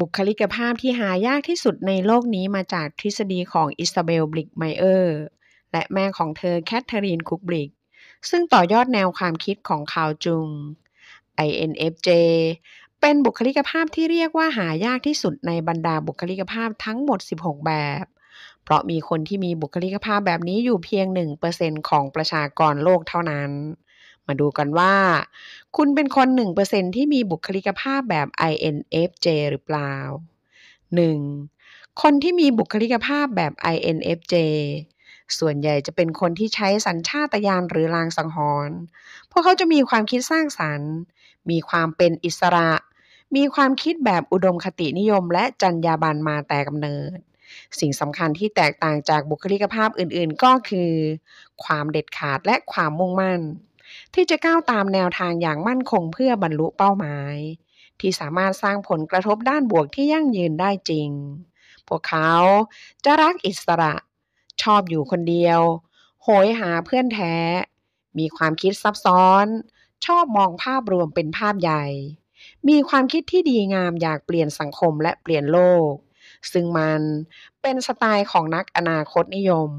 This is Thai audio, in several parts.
บุคลิกภาพที่หายากที่สุดในโลกนี้มาจากทฤษฎีของอิสตาเบลบลิกไมเออร์ และแม่ของเธอแคทเธอรีน คุกบลิก ซึ่งต่อยอดแนวความคิดของคาวจุง INFJ เป็นบุคลิกภาพที่เรียกว่าหายากที่สุดในบรรดาบุคลิกภาพทั้งหมด 16 แบบ เพราะมีคนที่มีบุคลิกภาพแบบนี้อยู่เพียง 1%ของประชากรโลกเท่านั้นมาดูกันว่าคุณเป็นคน1%ที่มีบุคลิกภาพแบบ INFJ หรือเปล่า 1. คนที่มีบุคลิกภาพแบบ INFJ ส่วนใหญ่จะเป็นคนที่ใช้สัญชาตญาณหรือลางสังหรณ์พวกเขาจะมีความคิดสร้างสารรค์ มีความเป็นอิสระ มีความคิดแบบอุดมคตินิยมและจรรยาบรรณมาแต่กำเนิด สิ่งสำคัญที่แตกต่างจากบุคลิกภาพอื่นๆ ก็คือ ความเด็ดขาดและความมุ่งมั่นที่จะก้าวตามแนวทางอย่างมั่นคงเพื่อบรรลุเป้าหมาย ที่สามารถสร้างผลกระทบด้านบวกที่ยั่งยืนได้จริง พวกเขาจะรักอิสระ ชอบอยู่คนเดียว โหยหาเพื่อนแท้ มีความคิดซับซ้อน ชอบมองภาพรวมเป็นภาพใหญ่ มีความคิดที่ดีงามอยากเปลี่ยนสังคมและเปลี่ยนโลก ซึ่งมันเป็นสไตล์ของนักอนาคตนิยม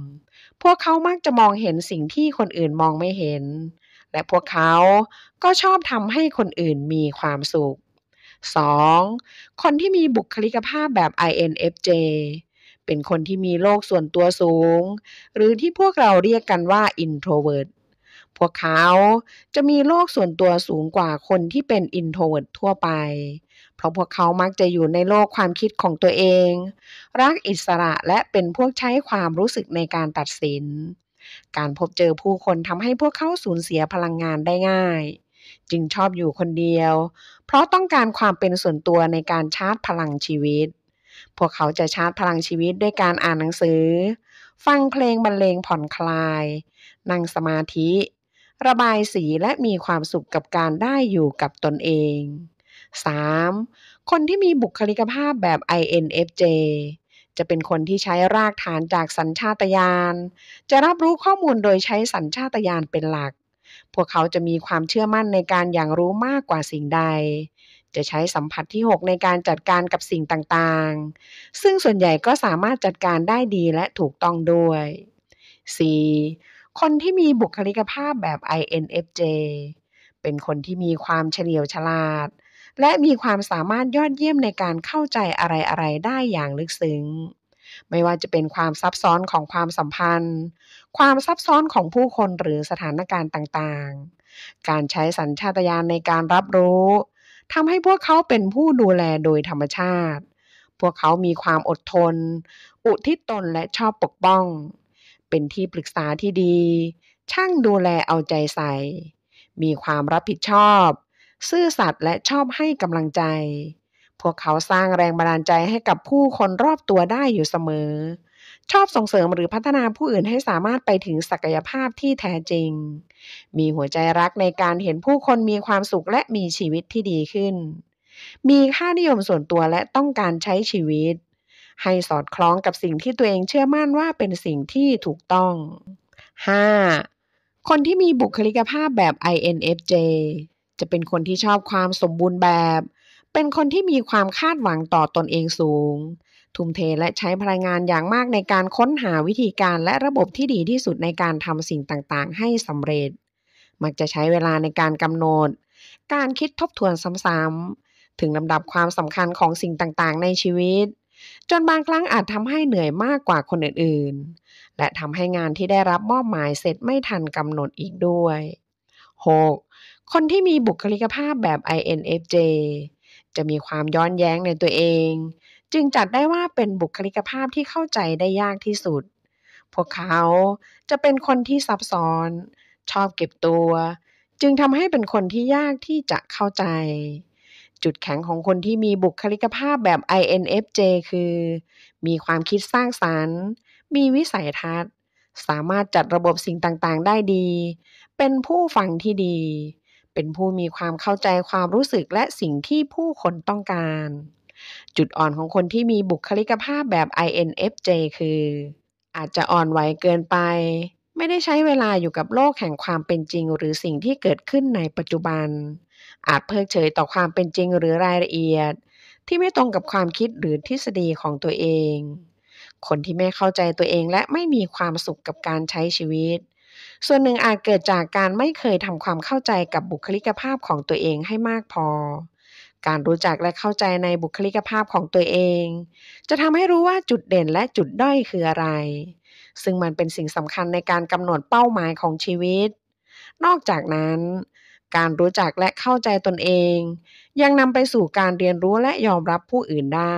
พวกเขามักจะมองเห็นสิ่งที่คนอื่นมองไม่เห็นและพวกเขาก็ชอบทำให้คนอื่นมีความสุข 2. คนที่มีบุคลิกภาพแบบ INFJ เป็นคนที่มีโลกส่วนตัวสูง หรือที่พวกเราเรียกกันว่า introvert พวกเขาจะมีโลกส่วนตัวสูงกว่าคนที่เป็น introvert ทั่วไป เพราะพวกเขามักจะอยู่ในโลกความคิดของตัวเอง รักอิสระและเป็นพวกใช้ความรู้สึกในการตัดสินการพบเจอผู้คนทำให้พวกเขาสูญเสียพลังงานได้ง่าย จึงชอบอยู่คนเดียว เพราะต้องการความเป็นส่วนตัวในการชาร์จพลังชีวิต พวกเขาจะชาร์จพลังชีวิตด้วยการอ่านหนังสือ ฟังเพลงบรรเลงผ่อนคลาย นั่งสมาธิ ระบายสีและมีความสุขกับการได้อยู่กับตนเอง 3. คนที่มีบุคลิกภาพแบบ INFJ จะเป็นคนที่ใช้รากฐานจากสัญชาตญาณ จะรับรู้ข้อมูลโดยใช้สัญชาตญาณเป็นหลัก พวกเขาจะมีความเชื่อมั่นในการอย่างรู้มากกว่าสิ่งใด จะใช้สัมผัสที่ 6 ในการจัดการกับสิ่งต่างๆ ซึ่งส่วนใหญ่ก็สามารถจัดการได้ดีและถูกต้องด้วย 4. คนที่มีบุคลิกภาพแบบ INFJ เป็นคนที่มีความเฉลียวฉลาดและมีความสามารถยอดเยี่ยมในการเข้าใจอะไรๆไได้อย่างลึกซึ้ง ไม่ว่าจะเป็นความซับซ้อนของความสัมพันธ์ ความซับซ้อนของผู้คนหรือสถานการณ์ต่างๆ การใช้สัญชาตญาณในการรับรู้ ทำให้พวกเขาเป็นผู้ดูแลโดยธรรมชาติ พวกเขามีความอดทน อุทิศตนและชอบปกป้อง เป็นที่ปรึกษาที่ดี ช่างดูแลเอาใจใส่ มีความรับผิดชอบซื่อสัตย์และชอบให้กำลังใจ พวกเขาสร้างแรงบันดาลใจให้กับผู้คนรอบตัวได้อยู่เสมอ ชอบส่งเสริมหรือพัฒนาผู้อื่นให้สามารถไปถึงศักยภาพที่แท้จริง มีหัวใจรักในการเห็นผู้คนมีความสุขและมีชีวิตที่ดีขึ้น มีค่านิยมส่วนตัวและต้องการใช้ชีวิต ให้สอดคล้องกับสิ่งที่ตัวเองเชื่อมั่นว่าเป็นสิ่งที่ถูกต้อง 5. คนที่มีบุคลิกภาพแบบ INFJ จะเป็นคนที่ชอบความสมบูรณ์แบบ เป็นคนที่มีความคาดหวังต่อตอนเองสูง ทุ่มเทและใช้พลังงานอย่างมากในการค้นหาวิธีการและระบบที่ดีที่สุดในการทำสิ่งต่างๆให้สำเร็จ มักจะใช้เวลาในการกำหนด การคิดทบทวนซ้ำๆถึงลำดับความสำคัญของสิ่งต่างๆ ในชีวิต จนบางครั้งอาจทำให้เหนื่อยมากกว่าคนอื่นๆ และทำให้งานที่ได้รับมอบหมายเสร็จไม่ทันกำหนดอีกด้วย 6. คนที่มีบุคลิกภาพแบบ INFJ จะมีความย้อนแย้งในตัวเอง จึงจัดได้ว่าเป็นบุคลิกภาพที่เข้าใจได้ยากที่สุด พวกเขาจะเป็นคนที่ซับซ้อน ชอบเก็บตัว จึงทำให้เป็นคนที่ยากที่จะเข้าใจ จุดแข็งของคนที่มีบุคลิกภาพแบบ INFJ คือ มีความคิดสร้างสารรค์ มีวิสัยทัศน์ สามารถจัดระบบสิ่งต่างๆ ได้ดี เป็นผู้ฟังที่ดีเป็นผู้มีความเข้าใจความรู้สึกและสิ่งที่ผู้คนต้องการ จุดอ่อนของคนที่มีบุคลิกภาพแบบ INFJ คือ อาจจะอ่อนไหวเกินไป ไม่ได้ใช้เวลาอยู่กับโลกแห่งความเป็นจริง หรือสิ่งที่เกิดขึ้นในปัจจุบัน อาจเพิกเฉยต่อความเป็นจริงหรือรายละเอียด ที่ไม่ตรงกับความคิดหรือทฤษฎีของตัวเอง คนที่ไม่เข้าใจตัวเองและไม่มีความสุขกับการใช้ชีวิตส่วนหนึ่งอาจเกิดจากการไม่เคยทำความเข้าใจกับบุคลิกภาพของตัวเองให้มากพอ การรู้จักและเข้าใจในบุคลิกภาพของตัวเอง จะทำให้รู้ว่าจุดเด่นและจุดด้อยคืออะไร ซึ่งมันเป็นสิ่งสำคัญในการกำหนดเป้าหมายของชีวิต นอกจากนั้น การรู้จักและเข้าใจตนเอง ยังนำไปสู่การเรียนรู้และยอมรับผู้อื่นได้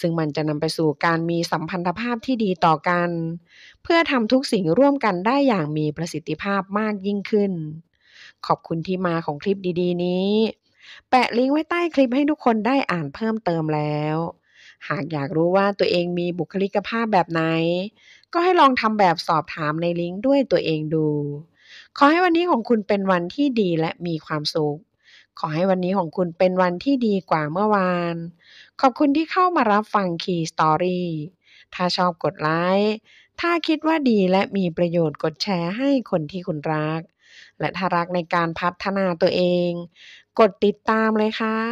ซึ่งมันจะนำไปสู่การมีสัมพันธภาพที่ดีต่อกัน เพื่อทำทุกสิ่งร่วมกันได้อย่างมีประสิทธิภาพมากยิ่งขึ้น ขอบคุณที่มาของคลิปดี ๆ นี้ แปะลิงก์ไว้ใต้คลิปให้ทุกคนได้อ่านเพิ่มเติมแล้ว หากอยากรู้ว่าตัวเองมีบุคลิกภาพแบบไหน ก็ให้ลองทำแบบสอบถามในลิงก์ด้วยตัวเองดู ขอให้วันนี้ของคุณเป็นวันที่ดีและมีความสุข ขอให้วันนี้ของคุณเป็นวันที่ดีกว่าเมื่อวานขอบคุณที่เข้ามารับฟัง Key Story ถ้าชอบกดไลค์ ถ้าคิดว่าดีและมีประโยชน์กดแชร์ให้คนที่คุณรัก และถ้ารักในการพัฒนาตัวเอง กดติดตามเลยค่ะ